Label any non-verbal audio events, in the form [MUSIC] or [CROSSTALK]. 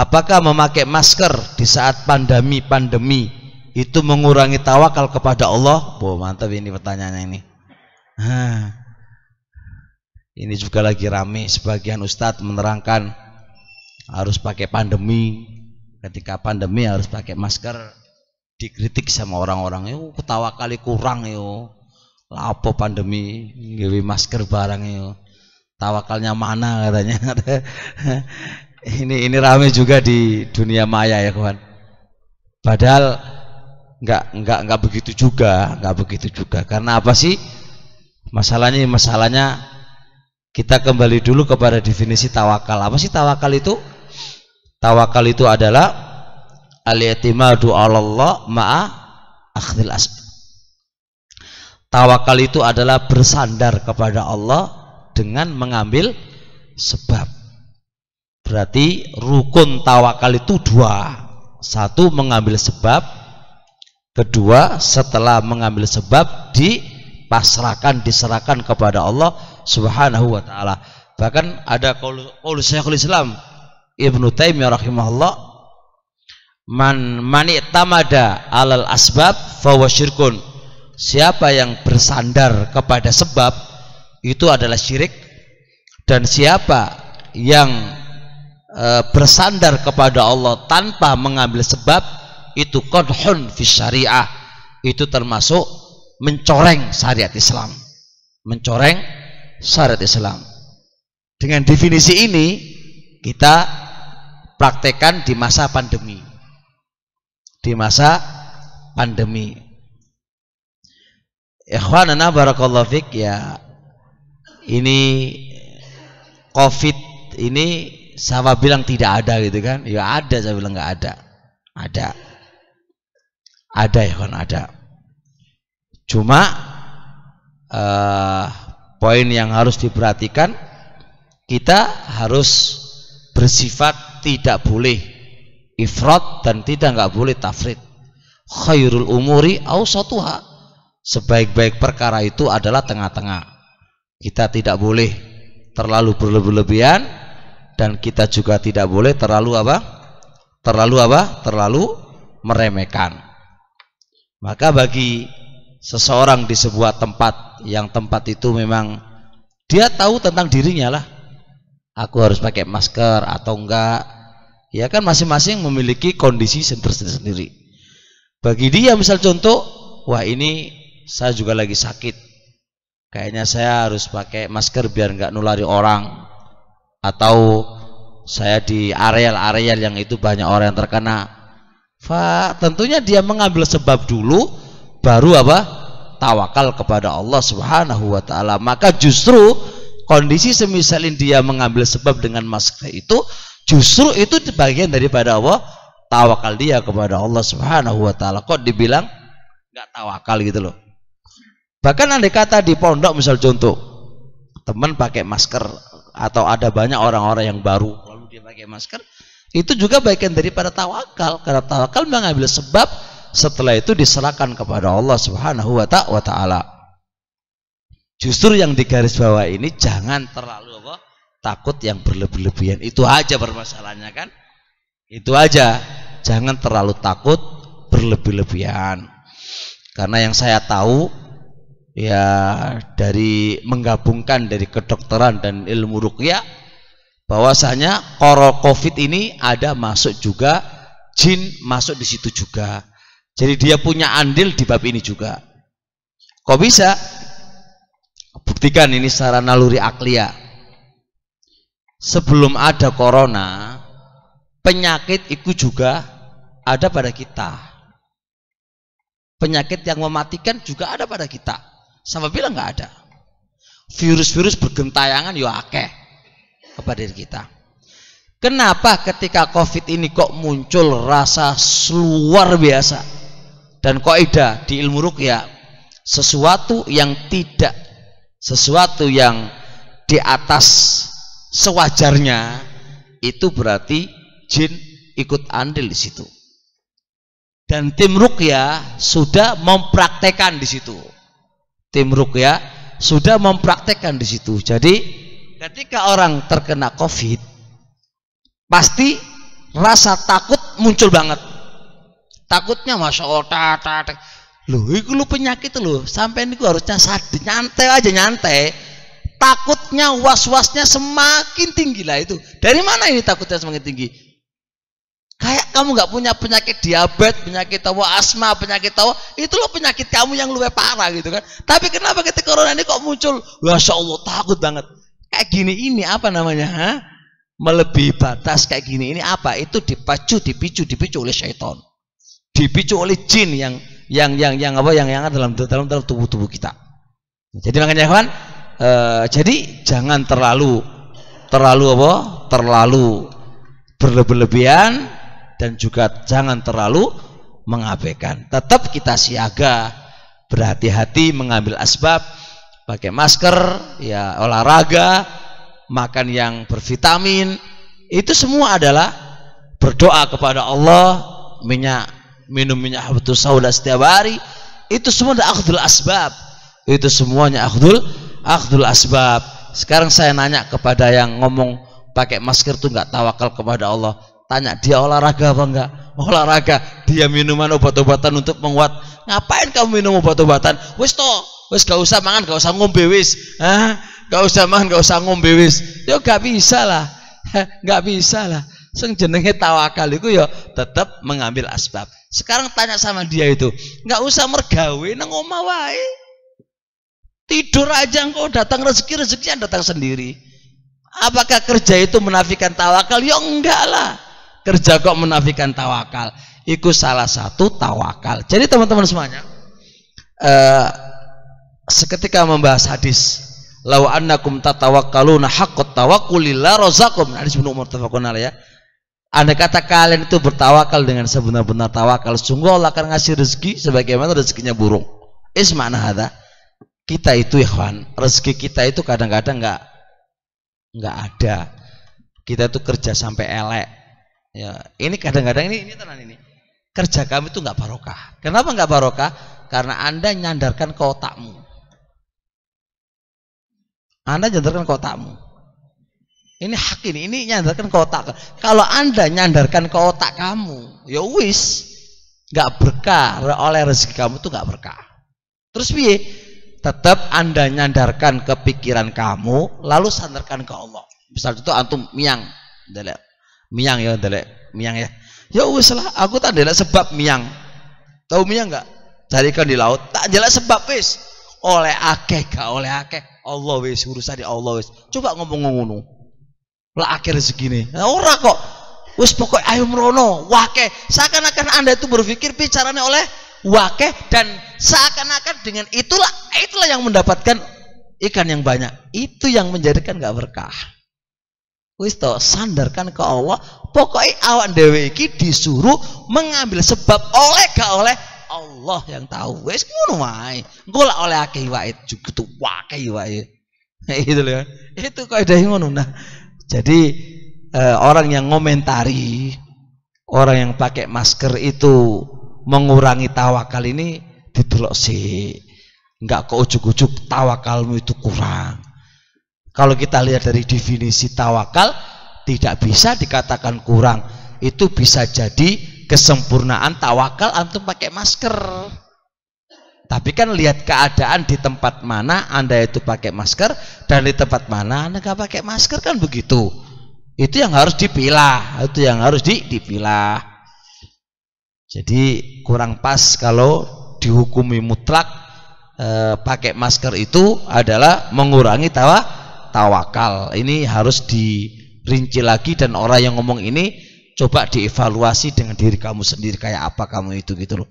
Apakah memakai masker di saat pandemi-pandemi itu mengurangi tawakal kepada Allah? Wah, mantap ini pertanyaannya ini. Ini juga lagi rame sebagian ustadz menerangkan harus pakai pandemi. Ketika pandemi harus pakai masker. Dikritik sama orang-orang, "Yo, ketawa kali kurang yo. Lapo pandemi gawe masker barang yo." Tawakalnya mana katanya. [LAUGHS] ini ini rame juga di dunia maya ya kawan. Padahal nggak nggak nggak begitu juga, nggak begitu juga. Karena apa sih? Masalahnya masalahnya kita kembali dulu kepada definisi tawakal. Apa sih tawakal itu? Tawakal itu adalah al-i'timadu Allah ma'a akhdil asb. Tawakal itu adalah bersandar kepada Allah dengan mengambil sebab. Berarti rukun tawakal itu dua. Satu mengambil sebab, kedua setelah mengambil sebab dipasrahkan diserahkan kepada Allah Subhanahu wa taala. Bahkan ada qaul Syekhul Islam Ibnu Taimiyah rahimahullah man mani tamada alal asbab fa syirkun. Siapa yang bersandar kepada sebab itu adalah syirik dan siapa yang e, bersandar kepada Allah tanpa mengambil sebab itu kodhun fi syariah itu termasuk mencoreng syariat Islam mencoreng syariat Islam dengan definisi ini kita praktekkan di masa pandemi di masa pandemi ikhwanana barakallahu fik ya ini covid ini Siapa bilang tidak ada gitu kan? Ya ada, saya bilang nggak ada. Ada. Ada ya kan ada. Cuma uh, poin yang harus diperhatikan kita harus bersifat tidak boleh ifrat dan tidak nggak boleh tafrid. Khairul umuri ausatuha. Sebaik-baik perkara itu adalah tengah-tengah. Kita tidak boleh terlalu berlebih-lebihan dan kita juga tidak boleh terlalu apa? Terlalu apa? Terlalu meremehkan. Maka bagi seseorang di sebuah tempat yang tempat itu memang dia tahu tentang dirinya lah. Aku harus pakai masker atau enggak? Ya kan masing-masing memiliki kondisi sendiri-sendiri. Bagi dia misal contoh, wah ini saya juga lagi sakit. Kayaknya saya harus pakai masker biar enggak nulari orang atau saya di areal-areal yang itu banyak orang yang terkena fa tentunya dia mengambil sebab dulu baru apa tawakal kepada Allah Subhanahu wa taala maka justru kondisi semisal dia mengambil sebab dengan masker itu justru itu bagian daripada Allah tawakal dia kepada Allah Subhanahu wa taala kok dibilang nggak tawakal gitu loh bahkan andai kata di pondok misal contoh teman pakai masker atau ada banyak orang-orang yang baru lalu dia pakai masker itu juga bagian daripada tawakal karena tawakal mengambil sebab setelah itu diserahkan kepada Allah Subhanahu wa taala justru yang digaris bawah ini jangan terlalu apa takut yang berlebih-lebihan itu aja permasalahannya kan itu aja jangan terlalu takut berlebih-lebihan karena yang saya tahu ya dari menggabungkan dari kedokteran dan ilmu rukyah, bahwasanya koro covid ini ada masuk juga jin masuk di situ juga jadi dia punya andil di bab ini juga kok bisa buktikan ini secara naluri aklia sebelum ada corona penyakit itu juga ada pada kita penyakit yang mematikan juga ada pada kita sama bilang nggak ada? Virus-virus bergentayangan ya akeh kepada diri kita. Kenapa ketika COVID ini kok muncul rasa luar biasa dan kok koida di ilmu rukyah sesuatu yang tidak sesuatu yang di atas sewajarnya itu berarti jin ikut andil di situ dan tim rukyah sudah mempraktekan di situ tim rukyah sudah mempraktekkan di situ. Jadi ketika orang terkena COVID, pasti rasa takut muncul banget. Takutnya masya Allah, ta, ta, Loh, itu lu penyakit lu. Sampai ini gue harusnya sadar, nyantai aja nyantai. Takutnya was-wasnya semakin tinggi lah itu. Dari mana ini takutnya semakin tinggi? kamu nggak punya penyakit diabetes, penyakit tawa asma, penyakit tawa, itu loh penyakit kamu yang lebih parah gitu kan. Tapi kenapa ketika corona ini kok muncul? Masya Allah takut banget. Kayak gini ini apa namanya? Ha? Melebihi batas kayak gini ini apa? Itu dipacu, dipicu, dipicu oleh syaitan. Dipicu oleh jin yang yang yang yang apa yang yang dalam dalam dalam tubuh tubuh kita. Jadi makanya kawan, e, eh, jadi jangan terlalu terlalu apa? Terlalu berlebihan dan juga jangan terlalu mengabaikan. Tetap kita siaga, berhati-hati mengambil asbab, pakai masker, ya olahraga, makan yang bervitamin, itu semua adalah berdoa kepada Allah, minyak minum minyak habatus sauda setiap hari, itu semua adalah akhdul asbab. Itu semuanya akhdul akhdul asbab. Sekarang saya nanya kepada yang ngomong pakai masker tuh nggak tawakal kepada Allah Tanya dia olahraga apa enggak? Olahraga. Dia minuman obat-obatan untuk menguat. Ngapain kamu minum obat-obatan? Wis toh wis gak usah mangan, gak usah ngombe wis. Hah? Gak usah mangan, gak usah ngombe wis. Yo gak bisa lah. [LAUGHS] gak bisa lah. Sing jenenge tawakal itu ya tetap mengambil asbab. Sekarang tanya sama dia itu, gak usah mergawe nang omah wae. Tidur aja engkau datang rezeki rezekinya datang sendiri. Apakah kerja itu menafikan tawakal? Ya enggak lah kerja kok menafikan tawakal itu salah satu tawakal jadi teman-teman semuanya eh, seketika membahas hadis lau annakum tatawakkaluna haqqat tawakkulillah rozakum nah, hadis bin Umar tafakunal ya anda kata kalian itu bertawakal dengan sebenar-benar tawakal sungguh Allah akan ngasih rezeki sebagaimana rezekinya burung is makna kita itu ikhwan rezeki kita itu kadang-kadang nggak nggak ada kita itu kerja sampai elek Ya, ini kadang-kadang ini ini tenang ini. Kerja kami itu nggak barokah. Kenapa nggak barokah? Karena Anda nyandarkan kotakmu. Anda nyandarkan kotakmu. Ini hak ini, ini nyandarkan kotak. Kalau Anda nyandarkan ke otak kamu, ya wis, nggak berkah oleh rezeki kamu tuh nggak berkah. Terus piye? Tetap Anda nyandarkan ke pikiran kamu, lalu sandarkan ke Allah. Misal itu antum miang, miang ya ndelek miang ya ya wis lah aku tak ndelek sebab miang tahu miang enggak carikan di laut tak jelas sebab wis oleh akeh gak oleh akeh Allah wis urusan di Allah wis coba ngomong ngono lah akhir segini nah, ora kok wis pokok ayo merono wake seakan-akan anda itu berpikir bicaranya oleh wake dan seakan-akan dengan itulah itulah yang mendapatkan ikan yang banyak itu yang menjadikan nggak berkah wis to sandarkan ke Allah pokoknya awak dewi ini disuruh mengambil sebab oleh gak oleh Allah yang tahu wis ngono wae engko oleh akeh wae juga tuh akeh wae [LAUGHS] itu loh ya. itu kaidah ngono nah jadi eh, orang yang ngomentari orang yang pakai masker itu mengurangi tawakal ini didelok sih enggak kok ujuk-ujuk tawakalmu itu kurang kalau kita lihat dari definisi tawakal, tidak bisa dikatakan kurang. Itu bisa jadi kesempurnaan tawakal antum pakai masker. Tapi kan lihat keadaan di tempat mana Anda itu pakai masker dan di tempat mana Anda nggak pakai masker kan begitu. Itu yang harus dipilah, itu yang harus dipilah. Jadi kurang pas kalau dihukumi mutlak e, pakai masker itu adalah mengurangi tawa tawakal. Ini harus dirinci lagi dan orang yang ngomong ini coba dievaluasi dengan diri kamu sendiri kayak apa kamu itu gitu loh.